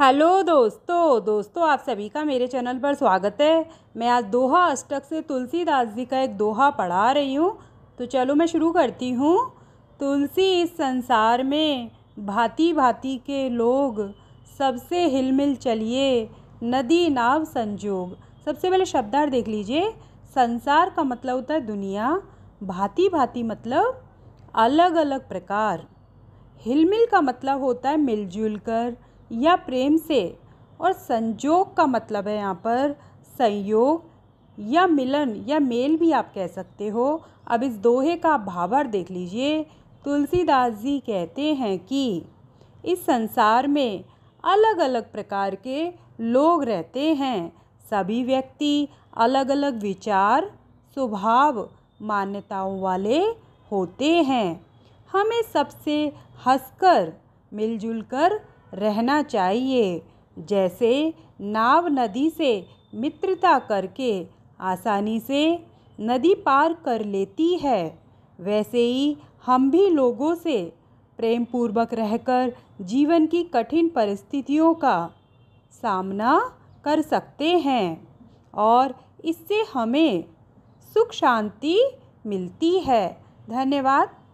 hello दोस्तों दोस्तों आप सभी का मेरे चैनल पर स्वागत है मैं आज दोहा अष्टक से तुलसीदास जी का एक दोहा पढ़ा रही हूँ तो चलो मैं शुरू करती हूँ तुलसी इस संसार में भांति भांति के लोग सबसे हिलमिल चलिए नदी नाव संजोग सबसे पहले शब्दार्थ देख लीजिए संसार का मतलब होता है दुनिया भांति भांति मतलब अलग अलग प्रकार हिलमिल का मतलब होता है मिलजुल कर या प्रेम से और संजोग का मतलब है यहाँ पर संयोग या मिलन या मेल भी आप कह सकते हो अब इस दोहे का भावर देख लीजिए तुलसीदास जी कहते हैं कि इस संसार में अलग अलग प्रकार के लोग रहते हैं सभी व्यक्ति अलग अलग विचार स्वभाव मान्यताओं वाले होते हैं हमें सबसे हंसकर मिलजुल कर रहना चाहिए जैसे नाव नदी से मित्रता करके आसानी से नदी पार कर लेती है वैसे ही हम भी लोगों से प्रेम पूर्वक रहकर जीवन की कठिन परिस्थितियों का सामना कर सकते हैं और इससे हमें सुख शांति मिलती है धन्यवाद